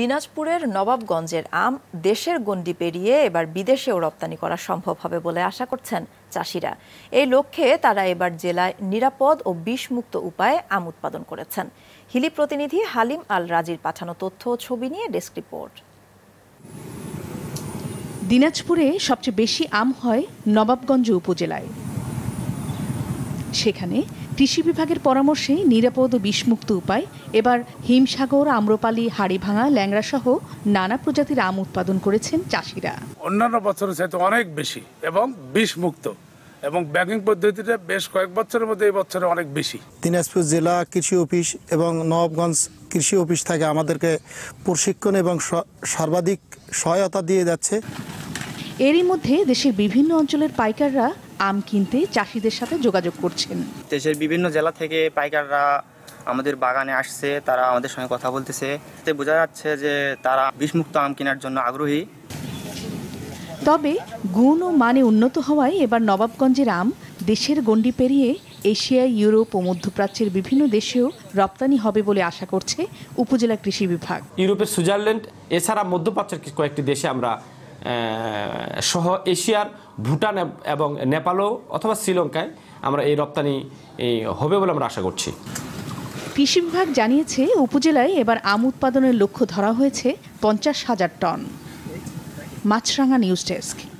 দিনাজপুরের নবাবগঞ্জের আম দেশের গণ্ডি পেরিয়ে এবার বিদেশেও রপ্তানি করা সম্ভব হবে বলে আশা করছেন চাষিরা এই লক্ষ্যে তারা এবার জেলায় নিরাপদ ও বিষমুক্ত উপায়ে আম উৎপাদন করেছেন হিলি প্রতিনিধি হালিম আল রাজির পাঠানো তথ্য ও ছবি নিয়ে ডেস্ক রিপোর্ট দিনাজপুরে সবচেয়ে বেশি আম হয় নবাবগঞ্জ উপজেলায় সেখানে কৃষি বিভাগের পরামর্শে নিরাপদ ও বিষমুক্ত উপায় এবার হিমসাগর আম্রপালি হাড়িভাঙা সহ নানা প্রজাতির আম উৎপাদন করেছেন চাষিরা অন্যান্য বছরের চাইতে অনেক বেশি এবং বিষমুক্ত এবং ব্যাংকিং পদ্ধতিটা বেশ কয়েক বছরের মধ্যে এই বছরে অনেক বেশি দিনাজপুর জেলা কৃষি অফিস এবং নবগঞ্জ কৃষি অফিস থেকে আমাদেরকে প্রশিক্ষণ এবং সর্বাধিক সহায়তা দিয়ে যাচ্ছে এরই মধ্যে দেশের বিভিন্ন অঞ্চলের পাইকাররা আম কিনতে চাষিদের সাথে যোগাযোগ করছেন দেশের বিভিন্ন জেলা থেকে পাইকাররা আমাদের বাগানে আসছে তারা আমাদের সঙ্গে কথা বলতেছে এতে বোঝা যাচ্ছে যে তারা বিষমুক্ত আম কেনার জন্য আগ্রহী তবে গুণ ও মানে উন্নত হওয়ায় এবার নবাবগঞ্জের আম দেশের গণ্ডি পেরিয়ে এশিয়া ইউরোপ ও মধ্যপ্রাচ্যের বিভিন্ন দেশেও রপ্তানি হবে বলে আশা করছে উপজেলা কৃষি বিভাগ ইউরোপের সুইজারল্যান্ড এছাড়া মধ্যপ্রাচ্যের কয়েকটি দেশে আমরা সহ এশিয়ার ভুটান এবং নেপালও অথবা শ্রীলঙ্কায় আমরা এই রপ্তানি হবে বলে আমরা আশা করছি কৃষি বিভাগ জানিয়েছে উপজেলায় এবার আম উৎপাদনের লক্ষ্য ধরা হয়েছে পঞ্চাশ হাজার টন মাছরাঙা নিউজ ডেস্ক